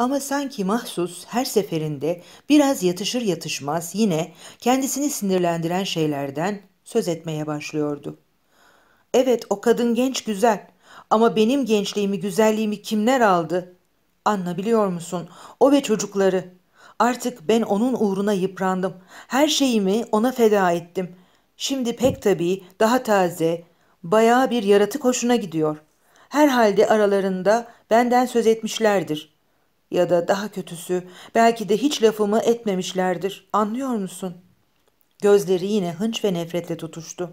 Ama sanki mahsus her seferinde biraz yatışır yatışmaz yine kendisini sinirlendiren şeylerden söz etmeye başlıyordu. Evet o kadın genç güzel ama benim gençliğimi güzelliğimi kimler aldı? Anlayabiliyor musun? O ve çocukları. Artık ben onun uğruna yıprandım. Her şeyimi ona feda ettim. Şimdi pek tabii daha taze, bayağı bir yaratık hoşuna gidiyor. Herhalde aralarında benden söz etmişlerdir. Ya da daha kötüsü belki de hiç lafımı etmemişlerdir. Anlıyor musun? Gözleri yine hınç ve nefretle tutuştu.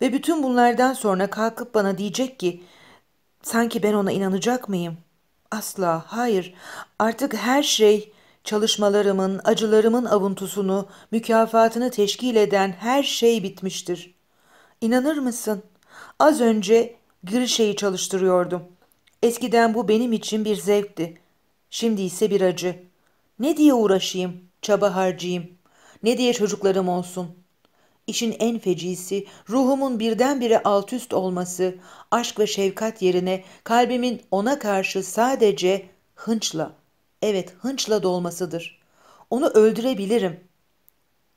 Ve bütün bunlardan sonra kalkıp bana diyecek ki sanki ben ona inanacak mıyım? Asla, hayır. Artık her şey çalışmalarımın, acılarımın avuntusunu, mükafatını teşkil eden her şey bitmiştir. İnanır mısın? Az önce gir şeyi çalıştırıyordum. Eskiden bu benim için bir zevkti. Şimdi ise bir acı. Ne diye uğraşayım, çaba harcayayım? Ne diye çocuklarım olsun? İşin en fecisi ruhumun birdenbire alt üst olması, aşk ve şefkat yerine kalbimin ona karşı sadece hınçla, evet hınçla dolmasıdır. Onu öldürebilirim.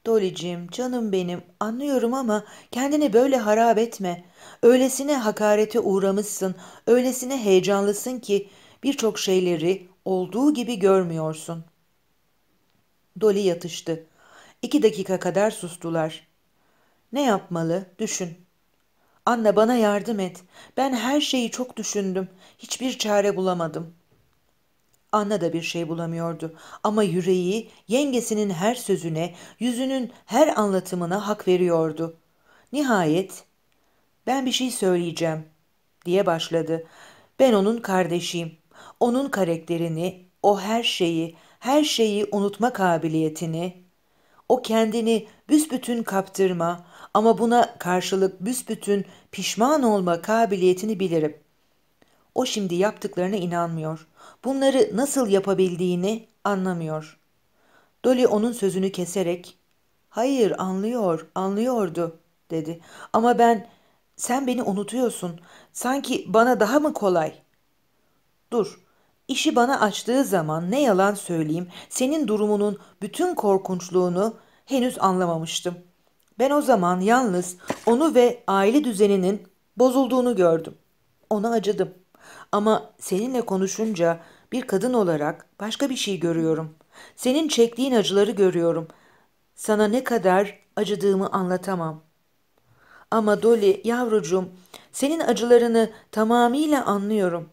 Dolicim, canım benim, anlıyorum ama kendini böyle harap etme. Öylesine hakarete uğramışsın, öylesine heyecanlısın ki birçok şeyleri olduğu gibi görmüyorsun. Dolly yatıştı. İki dakika kadar sustular. Ne yapmalı? Düşün. Anne bana yardım et. Ben her şeyi çok düşündüm. Hiçbir çare bulamadım. Anna da bir şey bulamıyordu ama yüreği yengesinin her sözüne, yüzünün her anlatımına hak veriyordu. Nihayet ben bir şey söyleyeceğim diye başladı. Ben onun kardeşiyim onun karakterini, o her şeyi, her şeyi unutma kabiliyetini, o kendini büsbütün kaptırma ama buna karşılık büsbütün pişman olma kabiliyetini bilirim. O şimdi yaptıklarına inanmıyor. Bunları nasıl yapabildiğini anlamıyor. Dolly onun sözünü keserek, ''Hayır, anlıyor, anlıyordu.'' dedi. ''Ama ben, sen beni unutuyorsun. Sanki bana daha mı kolay?'' ''Dur, İşi bana açtığı zaman ne yalan söyleyeyim senin durumunun bütün korkunçluğunu henüz anlamamıştım. Ben o zaman yalnız onu ve aile düzeninin bozulduğunu gördüm. Ona acıdım. Ama seninle konuşunca bir kadın olarak başka bir şey görüyorum. Senin çektiğin acıları görüyorum. Sana ne kadar acıdığımı anlatamam. Ama Dolly yavrucuğum senin acılarını tamamıyla anlıyorum.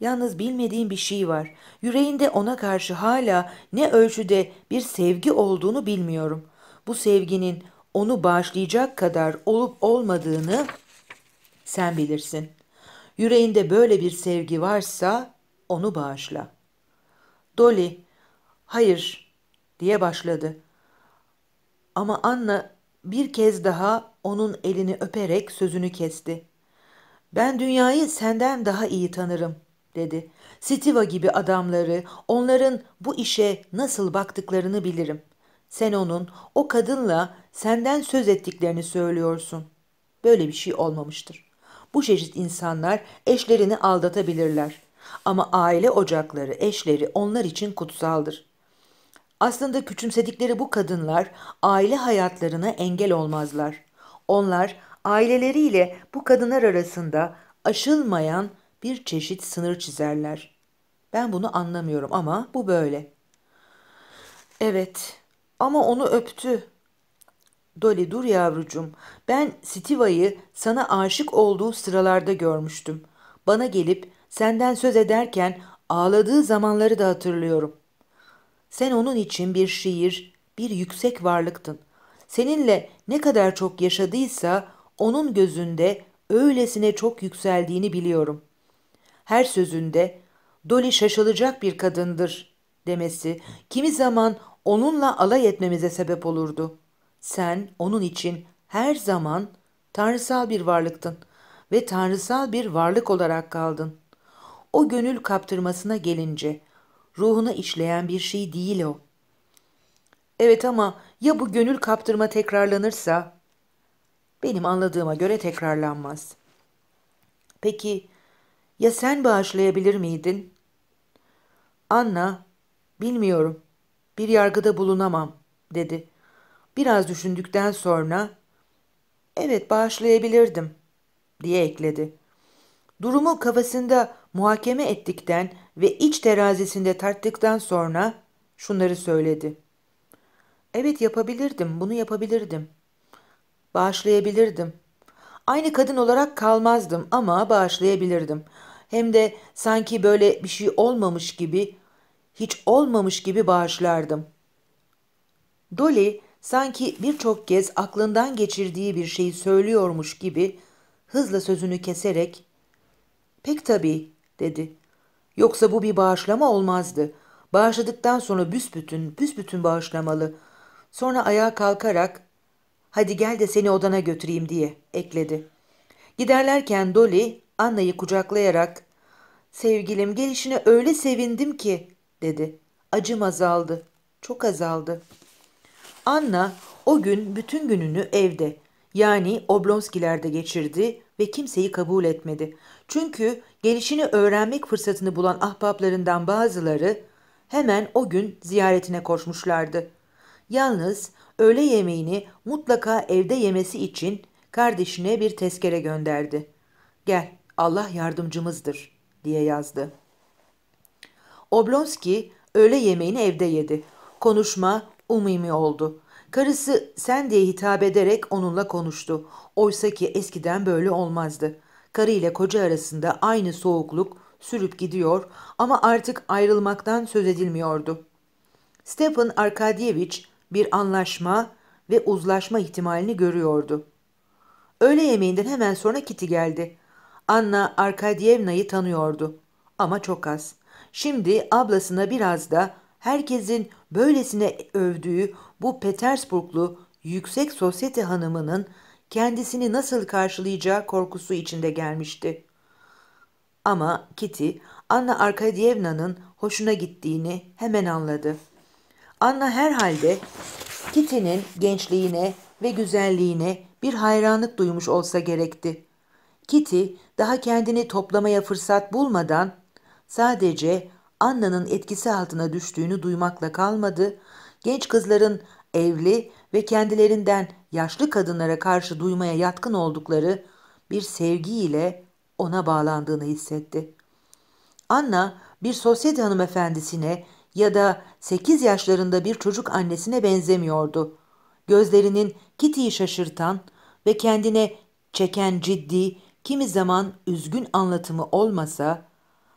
Yalnız bilmediğim bir şey var. Yüreğinde ona karşı hala ne ölçüde bir sevgi olduğunu bilmiyorum. Bu sevginin onu bağışlayacak kadar olup olmadığını sen bilirsin. Yüreğinde böyle bir sevgi varsa onu bağışla. Dolly, hayır diye başladı. Ama Anna bir kez daha onun elini öperek sözünü kesti. Ben dünyayı senden daha iyi tanırım dedi. Stiva gibi adamları, onların bu işe nasıl baktıklarını bilirim. Sen onun, o kadınla senden söz ettiklerini söylüyorsun. Böyle bir şey olmamıştır. Bu çeşit insanlar eşlerini aldatabilirler. Ama aile ocakları, eşleri onlar için kutsaldır. Aslında küçümsedikleri bu kadınlar aile hayatlarına engel olmazlar. Onlar aileleriyle bu kadınlar arasında aşılmayan bir çeşit sınır çizerler. Ben bunu anlamıyorum ama bu böyle. Evet ama onu öptü. Dolly dur yavrucum. Ben Stiva'yı sana aşık olduğu sıralarda görmüştüm. Bana gelip senden söz ederken ağladığı zamanları da hatırlıyorum. Sen onun için bir şiir, bir yüksek varlıktın. Seninle ne kadar çok yaşadıysa onun gözünde öylesine çok yükseldiğini biliyorum.'' her sözünde Dolly şaşılacak bir kadındır demesi kimi zaman onunla alay etmemize sebep olurdu. Sen onun için her zaman tanrısal bir varlıktın ve tanrısal bir varlık olarak kaldın. O gönül kaptırmasına gelince ruhuna işleyen bir şey değil o. Evet ama ya bu gönül kaptırma tekrarlanırsa? Benim anladığıma göre tekrarlanmaz. Peki ya sen bağışlayabilir miydin? Anna, bilmiyorum. Bir yargıda bulunamam, dedi. Biraz düşündükten sonra, evet bağışlayabilirdim, diye ekledi. Durumu kafasında muhakeme ettikten ve iç terazisinde tarttıktan sonra şunları söyledi. Evet yapabilirdim, bunu yapabilirdim. Bağışlayabilirdim. Aynı kadın olarak kalmazdım ama bağışlayabilirdim hem de sanki böyle bir şey olmamış gibi, hiç olmamış gibi bağışlardım. Dolly sanki birçok kez aklından geçirdiği bir şeyi söylüyormuş gibi hızla sözünü keserek ''Pek tabii'' dedi. ''Yoksa bu bir bağışlama olmazdı. Bağışladıktan sonra büsbütün, büsbütün bağışlamalı.'' Sonra ayağa kalkarak ''Hadi gel de seni odana götüreyim'' diye ekledi. Giderlerken Dolly Anna'yı kucaklayarak ''Sevgilim gelişine öyle sevindim ki'' dedi. Acım azaldı. Çok azaldı. Anna o gün bütün gününü evde yani Oblonskiler'de geçirdi ve kimseyi kabul etmedi. Çünkü gelişini öğrenmek fırsatını bulan ahbaplarından bazıları hemen o gün ziyaretine koşmuşlardı. Yalnız öğle yemeğini mutlaka evde yemesi için kardeşine bir tezkere gönderdi. Gel Allah yardımcımızdır diye yazdı. Oblonski öğle yemeğini evde yedi. Konuşma umimi oldu. Karısı sen diye hitap ederek onunla konuştu. Oysa ki eskiden böyle olmazdı. Karı ile koca arasında aynı soğukluk sürüp gidiyor ama artık ayrılmaktan söz edilmiyordu. Stepan Arkadyevich bir anlaşma ve uzlaşma ihtimalini görüyordu. Öğle yemeğinden hemen sonra Kitty geldi. Anna Arkadyevna'yı tanıyordu ama çok az. Şimdi ablasına biraz da herkesin böylesine övdüğü bu Petersburglu yüksek sosyete hanımının kendisini nasıl karşılayacağı korkusu içinde gelmişti. Ama Kitty, Anna Arkadyevna'nın hoşuna gittiğini hemen anladı. Anna herhalde Kitty'nin gençliğine ve güzelliğine bir hayranlık duymuş olsa gerekti. Kitty daha kendini toplamaya fırsat bulmadan sadece Anna'nın etkisi altına düştüğünü duymakla kalmadı, genç kızların evli ve kendilerinden yaşlı kadınlara karşı duymaya yatkın oldukları bir sevgiyle ona bağlandığını hissetti. Anna bir sosyete hanımefendisine ya da 8 yaşlarında bir çocuk annesine benzemiyordu. Gözlerinin Kitty'yi şaşırtan ve kendine çeken ciddi kimi zaman üzgün anlatımı olmasa,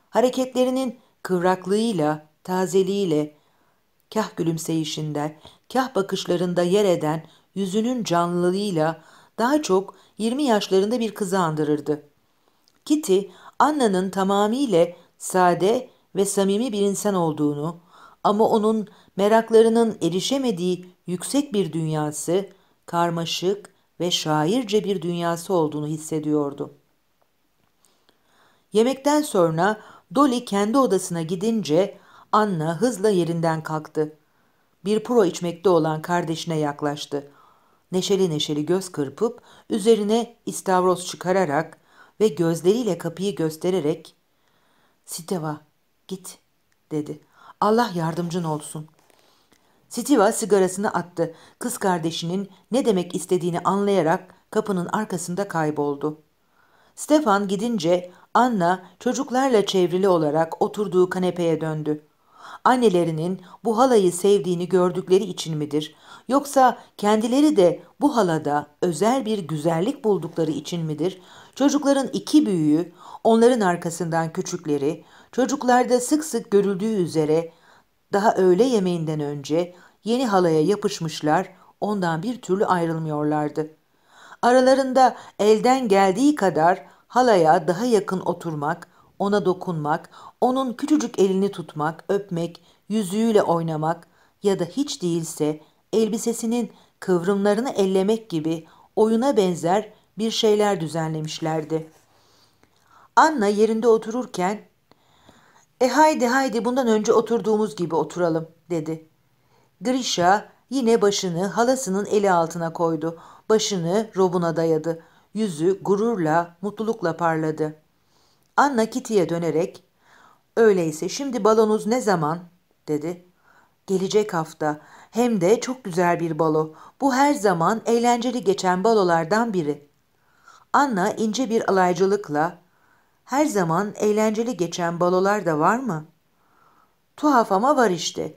hareketlerinin kıvraklığıyla, tazeliğiyle, kah gülümseyişinde, kah bakışlarında yer eden yüzünün canlılığıyla daha çok 20 yaşlarında bir kızı andırırdı. Kitty, Anna'nın tamamıyla sade ve samimi bir insan olduğunu ama onun meraklarının erişemediği yüksek bir dünyası, karmaşık ve şairce bir dünyası olduğunu hissediyordu. Yemekten sonra Dolly kendi odasına gidince Anna hızla yerinden kalktı. Bir puro içmekte olan kardeşine yaklaştı. Neşeli neşeli göz kırpıp üzerine istavros çıkararak ve gözleriyle kapıyı göstererek ''Siteva git'' dedi. ''Allah yardımcın olsun.'' Stiva sigarasını attı. Kız kardeşinin ne demek istediğini anlayarak kapının arkasında kayboldu. Stefan gidince Anna çocuklarla çevrili olarak oturduğu kanepeye döndü. Annelerinin bu halayı sevdiğini gördükleri için midir? Yoksa kendileri de bu halada özel bir güzellik buldukları için midir? Çocukların iki büyüğü, onların arkasından küçükleri, çocuklarda sık sık görüldüğü üzere daha öğle yemeğinden önce yeni halaya yapışmışlar, ondan bir türlü ayrılmıyorlardı. Aralarında elden geldiği kadar halaya daha yakın oturmak, ona dokunmak, onun küçücük elini tutmak, öpmek, yüzüğüyle oynamak ya da hiç değilse elbisesinin kıvrımlarını ellemek gibi oyuna benzer bir şeyler düzenlemişlerdi. Anna yerinde otururken ''E haydi haydi bundan önce oturduğumuz gibi oturalım.'' dedi. Grisha yine başını halasının eli altına koydu. Başını Rob'una dayadı. Yüzü gururla, mutlulukla parladı. Anna Kitty'ye dönerek "Öyleyse şimdi balonuz ne zaman?" dedi. "Gelecek hafta. Hem de çok güzel bir balo. Bu her zaman eğlenceli geçen balolardan biri." Anna ince bir alaycılıkla "Her zaman eğlenceli geçen balolar da var mı?" "Tuhaf ama var işte.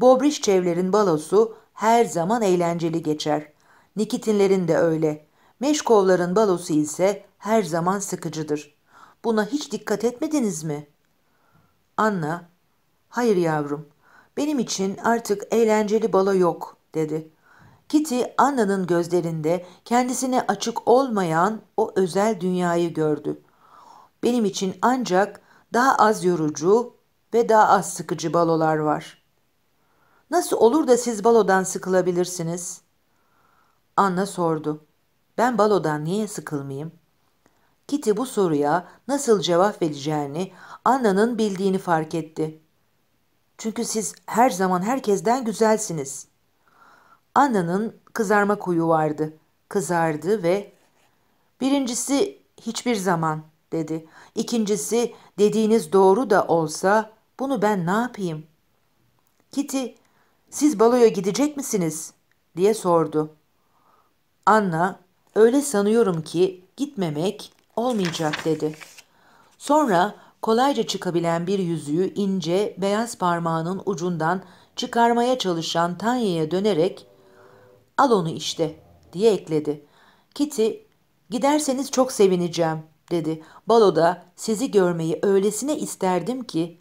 Bobriş çevlerin balosu her zaman eğlenceli geçer. Nikitinlerin de öyle. Meşkovların balosu ise her zaman sıkıcıdır. Buna hiç dikkat etmediniz mi? Anna, hayır yavrum, benim için artık eğlenceli balo yok, dedi. Kitty, Anna'nın gözlerinde kendisine açık olmayan o özel dünyayı gördü. Benim için ancak daha az yorucu ve daha az sıkıcı balolar var. Nasıl olur da siz balodan sıkılabilirsiniz? Anna sordu. Ben balodan niye sıkılmayayım? Kitty bu soruya nasıl cevap vereceğini Anna'nın bildiğini fark etti. Çünkü siz her zaman herkesten güzelsiniz. Anna'nın kızarma kuyu vardı. Kızardı ve birincisi hiçbir zaman dedi. İkincisi dediğiniz doğru da olsa bunu ben ne yapayım? Kitty siz baloya gidecek misiniz diye sordu. Anna Öyle sanıyorum ki gitmemek olmayacak dedi. Sonra kolayca çıkabilen bir yüzüğü ince beyaz parmağının ucundan çıkarmaya çalışan Tanya'ya dönerek al onu işte diye ekledi. Kitty giderseniz çok sevineceğim dedi. Baloda sizi görmeyi öylesine isterdim ki.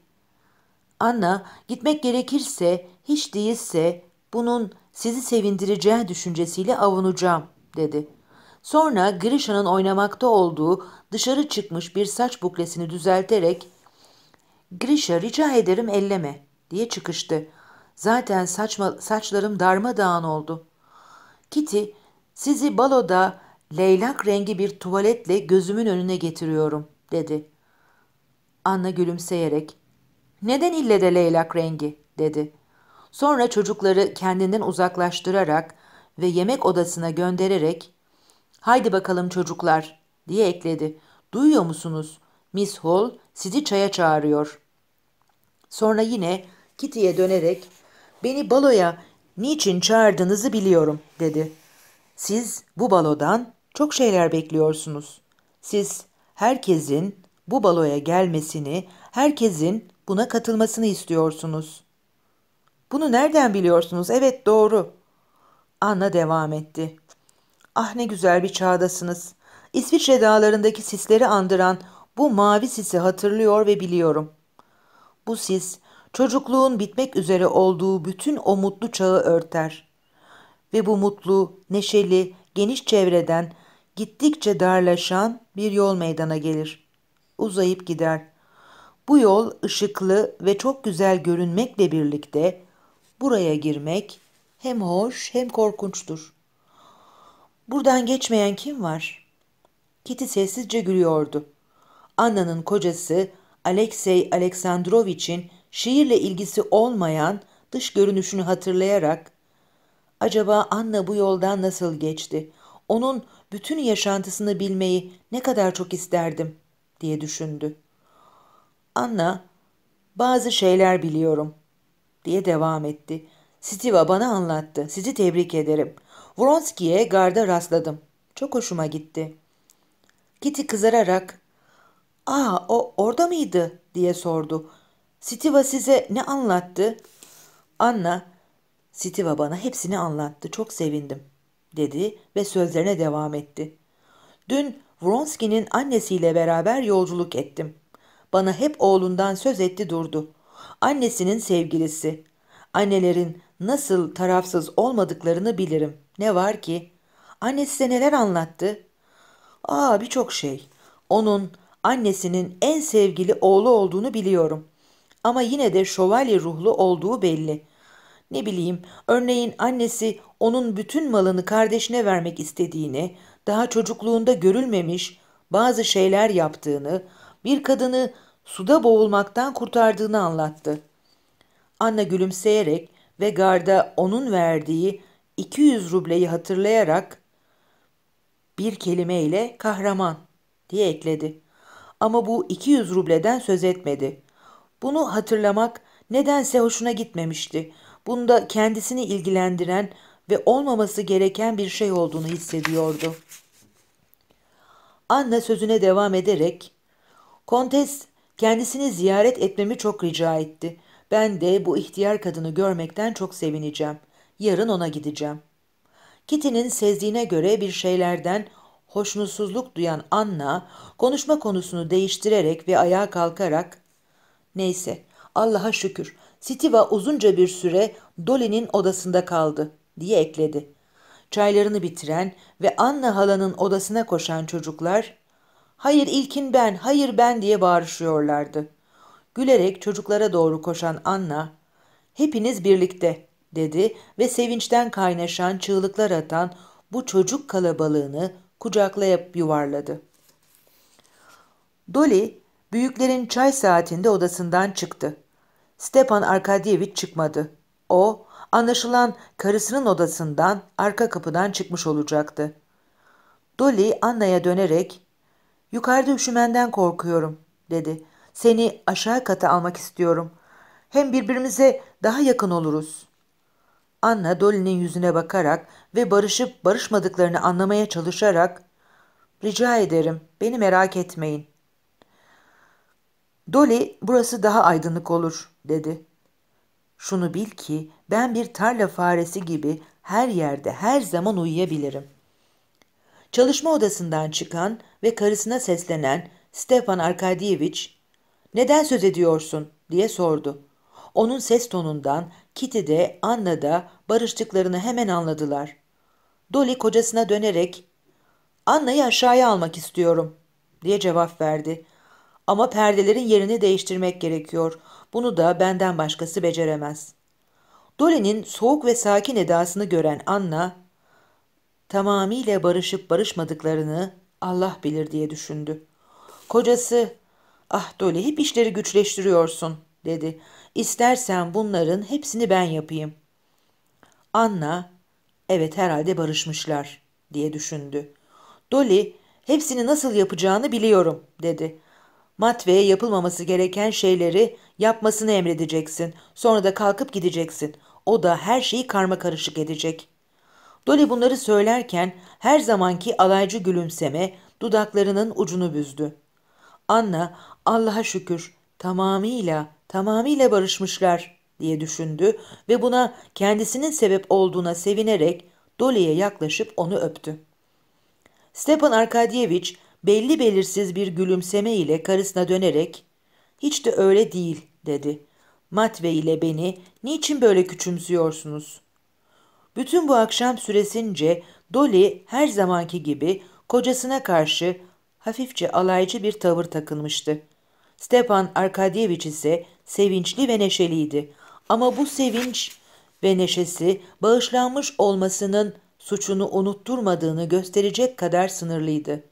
Anna gitmek gerekirse hiç değilse bunun sizi sevindireceği düşüncesiyle avunacağım dedi. Sonra Grisha'nın oynamakta olduğu dışarı çıkmış bir saç buklesini düzelterek ''Grisha rica ederim elleme'' diye çıkıştı. Zaten saçma, saçlarım darmadağın oldu. Kitty, sizi baloda leylak rengi bir tuvaletle gözümün önüne getiriyorum, dedi. Anna gülümseyerek, neden ille de leylak rengi, dedi. Sonra çocukları kendinden uzaklaştırarak ve yemek odasına göndererek Haydi bakalım çocuklar diye ekledi. Duyuyor musunuz? Miss Hall sizi çaya çağırıyor. Sonra yine Kitty'ye dönerek beni baloya niçin çağırdığınızı biliyorum dedi. Siz bu balodan çok şeyler bekliyorsunuz. Siz herkesin bu baloya gelmesini, herkesin buna katılmasını istiyorsunuz. Bunu nereden biliyorsunuz? Evet doğru. Anna devam etti. Ah ne güzel bir çağdasınız. İsviçre dağlarındaki sisleri andıran bu mavi sisi hatırlıyor ve biliyorum. Bu sis çocukluğun bitmek üzere olduğu bütün o mutlu çağı örter. Ve bu mutlu, neşeli, geniş çevreden gittikçe darlaşan bir yol meydana gelir. Uzayıp gider. Bu yol ışıklı ve çok güzel görünmekle birlikte buraya girmek hem hoş hem korkunçtur.'' Buradan geçmeyen kim var? Kitty sessizce gülüyordu. Anna'nın kocası Alexey Aleksandrovich'in şiirle ilgisi olmayan dış görünüşünü hatırlayarak acaba Anna bu yoldan nasıl geçti? Onun bütün yaşantısını bilmeyi ne kadar çok isterdim diye düşündü. Anna bazı şeyler biliyorum diye devam etti. Stiva bana anlattı. Sizi tebrik ederim. Vronski'ye garda rastladım. Çok hoşuma gitti. Kitty kızararak ''Aa o orada mıydı?'' diye sordu. ''Stiva size ne anlattı?'' Anna ''Stiva bana hepsini anlattı. Çok sevindim.'' dedi ve sözlerine devam etti. ''Dün Vronski'nin annesiyle beraber yolculuk ettim. Bana hep oğlundan söz etti durdu. Annesinin sevgilisi. Annelerin nasıl tarafsız olmadıklarını bilirim.'' Ne var ki? Anne size neler anlattı? Aa birçok şey. Onun annesinin en sevgili oğlu olduğunu biliyorum. Ama yine de şövalye ruhlu olduğu belli. Ne bileyim, örneğin annesi onun bütün malını kardeşine vermek istediğini, daha çocukluğunda görülmemiş bazı şeyler yaptığını, bir kadını suda boğulmaktan kurtardığını anlattı. Anna gülümseyerek ve garda onun verdiği 200 rubleyi hatırlayarak bir kelimeyle kahraman diye ekledi. Ama bu 200 rubleden söz etmedi. Bunu hatırlamak nedense hoşuna gitmemişti. Bunda kendisini ilgilendiren ve olmaması gereken bir şey olduğunu hissediyordu. Anna sözüne devam ederek, Kontes kendisini ziyaret etmemi çok rica etti. Ben de bu ihtiyar kadını görmekten çok sevineceğim. Yarın ona gideceğim. Kitty'nin sezdiğine göre bir şeylerden hoşnutsuzluk duyan Anna konuşma konusunu değiştirerek ve ayağa kalkarak ''Neyse Allah'a şükür Sitiva uzunca bir süre Dolly'nin odasında kaldı.'' diye ekledi. Çaylarını bitiren ve Anna halanın odasına koşan çocuklar ''Hayır ilkin ben, hayır ben'' diye bağırışıyorlardı. Gülerek çocuklara doğru koşan Anna ''Hepiniz birlikte.'' dedi ve sevinçten kaynaşan çığlıklar atan bu çocuk kalabalığını kucaklayıp yuvarladı. Dolly büyüklerin çay saatinde odasından çıktı. Stepan Arkadyevich çıkmadı. O anlaşılan karısının odasından arka kapıdan çıkmış olacaktı. Dolly Anna'ya dönerek ''Yukarıda üşümenden korkuyorum.'' dedi. ''Seni aşağı kata almak istiyorum. Hem birbirimize daha yakın oluruz.'' Anna Dolly'nin yüzüne bakarak ve barışıp barışmadıklarını anlamaya çalışarak ''Rica ederim, beni merak etmeyin.'' Dolly burası daha aydınlık olur dedi. Şunu bil ki ben bir tarla faresi gibi her yerde her zaman uyuyabilirim. Çalışma odasından çıkan ve karısına seslenen Stefan Arkadyevich neden söz ediyorsun diye sordu. Onun ses tonundan Kitty de Anna da barıştıklarını hemen anladılar. Dolly kocasına dönerek Anna'yı aşağıya almak istiyorum diye cevap verdi. Ama perdelerin yerini değiştirmek gerekiyor. Bunu da benden başkası beceremez. Dolly'nin soğuk ve sakin edasını gören Anna tamamıyla barışıp barışmadıklarını Allah bilir diye düşündü. Kocası, ah Dolly hep işleri güçleştiriyorsun dedi. İstersen bunların hepsini ben yapayım. Anna, evet herhalde barışmışlar diye düşündü. Dolly, hepsini nasıl yapacağını biliyorum dedi. Matve'ye yapılmaması gereken şeyleri yapmasını emredeceksin. Sonra da kalkıp gideceksin. O da her şeyi karma karışık edecek. Dolly bunları söylerken her zamanki alaycı gülümseme dudaklarının ucunu büzdü. Anna Allah'a şükür tamamıyla tamamıyla barışmışlar diye düşündü ve buna kendisinin sebep olduğuna sevinerek Dolly'e yaklaşıp onu öptü. Stepan Arkadyevich belli belirsiz bir gülümseme ile karısına dönerek ''Hiç de öyle değil'' dedi. Matvey ile beni niçin böyle küçümsüyorsunuz?'' Bütün bu akşam süresince Dolly her zamanki gibi kocasına karşı hafifçe alaycı bir tavır takınmıştı. Stepan Arkadyevich ise sevinçli ve neşeliydi. Ama bu sevinç ve neşesi bağışlanmış olmasının suçunu unutturmadığını gösterecek kadar sınırlıydı.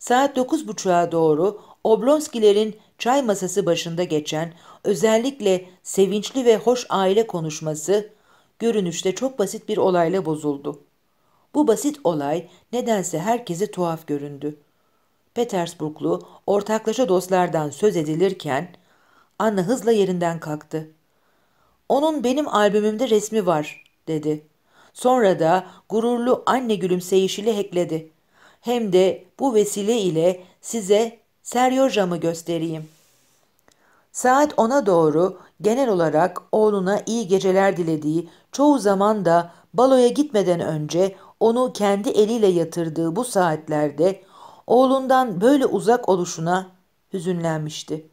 Saat dokuz buçuğa doğru Oblonskilerin çay masası başında geçen özellikle sevinçli ve hoş aile konuşması görünüşte çok basit bir olayla bozuldu. Bu basit olay nedense herkese tuhaf göründü. Petersburglu ortaklaşa dostlardan söz edilirken Anna hızla yerinden kalktı. Onun benim albümümde resmi var dedi. Sonra da gururlu anne gülümseyişiyle hackledi. Hem de bu vesile ile size Seryoja'mı göstereyim. Saat ona doğru genel olarak oğluna iyi geceler dilediği, çoğu zaman da baloya gitmeden önce onu kendi eliyle yatırdığı bu saatlerde oğlundan böyle uzak oluşuna hüzünlenmişti.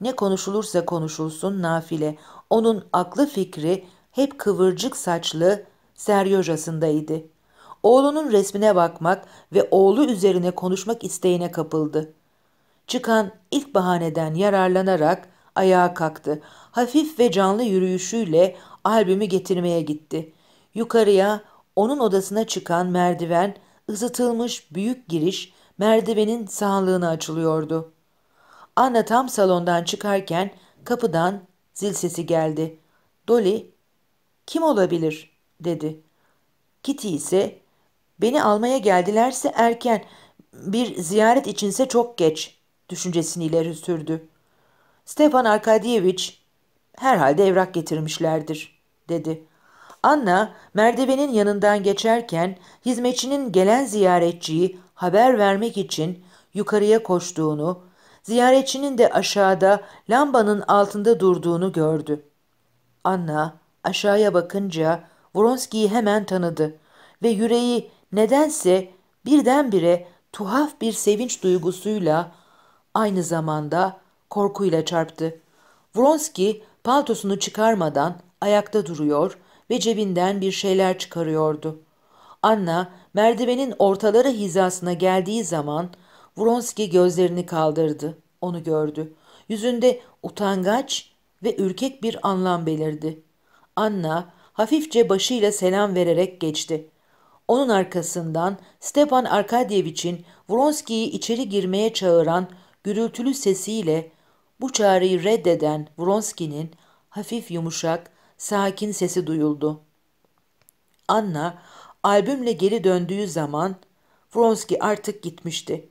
Ne konuşulursa konuşulsun nafile, onun aklı fikri hep kıvırcık saçlı seryojasındaydı. Oğlunun resmine bakmak ve oğlu üzerine konuşmak isteğine kapıldı. Çıkan ilk bahaneden yararlanarak ayağa kalktı. Hafif ve canlı yürüyüşüyle albümü getirmeye gitti. Yukarıya onun odasına çıkan merdiven ızıtılmış büyük giriş merdivenin sağlığına açılıyordu. Anna tam salondan çıkarken kapıdan zil sesi geldi. Dolly, kim olabilir dedi. Kitty ise beni almaya geldilerse erken, bir ziyaret içinse çok geç düşüncesini ileri sürdü. Stefan Arkadyevich herhalde evrak getirmişlerdir dedi. Anna merdivenin yanından geçerken hizmetçinin gelen ziyaretçiyi haber vermek için yukarıya koştuğunu, ziyaretçinin de aşağıda lambanın altında durduğunu gördü. Anna aşağıya bakınca Vronski'yi hemen tanıdı ve yüreği nedense birdenbire tuhaf bir sevinç duygusuyla aynı zamanda korkuyla çarptı. Vronski paltosunu çıkarmadan ayakta duruyor ve cebinden bir şeyler çıkarıyordu. Anna Merdivenin ortaları hizasına geldiği zaman Vronski gözlerini kaldırdı. Onu gördü. Yüzünde utangaç ve ürkek bir anlam belirdi. Anna hafifçe başıyla selam vererek geçti. Onun arkasından Stepan Arkadyevich'in Vronski'yi içeri girmeye çağıran gürültülü sesiyle bu çağrıyı reddeden Vronski'nin hafif yumuşak, sakin sesi duyuldu. Anna Albümle geri döndüğü zaman Vronsky artık gitmişti.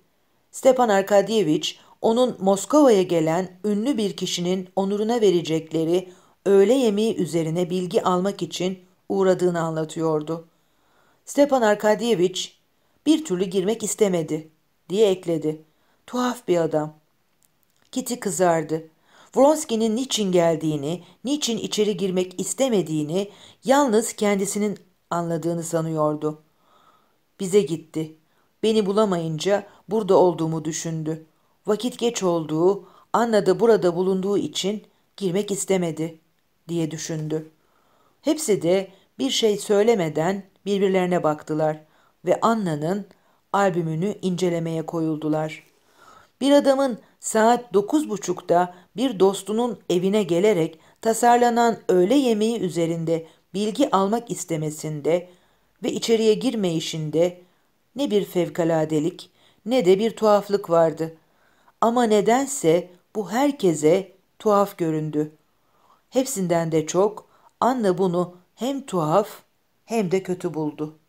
Stepan Arkadyevich onun Moskova'ya gelen ünlü bir kişinin onuruna verecekleri öğle yemeği üzerine bilgi almak için uğradığını anlatıyordu. Stepan Arkadyevich bir türlü girmek istemedi diye ekledi. Tuhaf bir adam. Kitty kızardı. Vronsky'nin niçin geldiğini, niçin içeri girmek istemediğini, yalnız kendisinin anladığını sanıyordu. Bize gitti. Beni bulamayınca burada olduğumu düşündü. Vakit geç olduğu, Anna da burada bulunduğu için girmek istemedi diye düşündü. Hepsi de bir şey söylemeden birbirlerine baktılar ve Anna'nın albümünü incelemeye koyuldular. Bir adamın saat dokuz buçukta bir dostunun evine gelerek tasarlanan öğle yemeği üzerinde bilgi almak istemesinde ve içeriye girmeyişinde ne bir fevkaladelik ne de bir tuhaflık vardı. Ama nedense bu herkese tuhaf göründü. Hepsinden de çok Anna bunu hem tuhaf hem de kötü buldu.''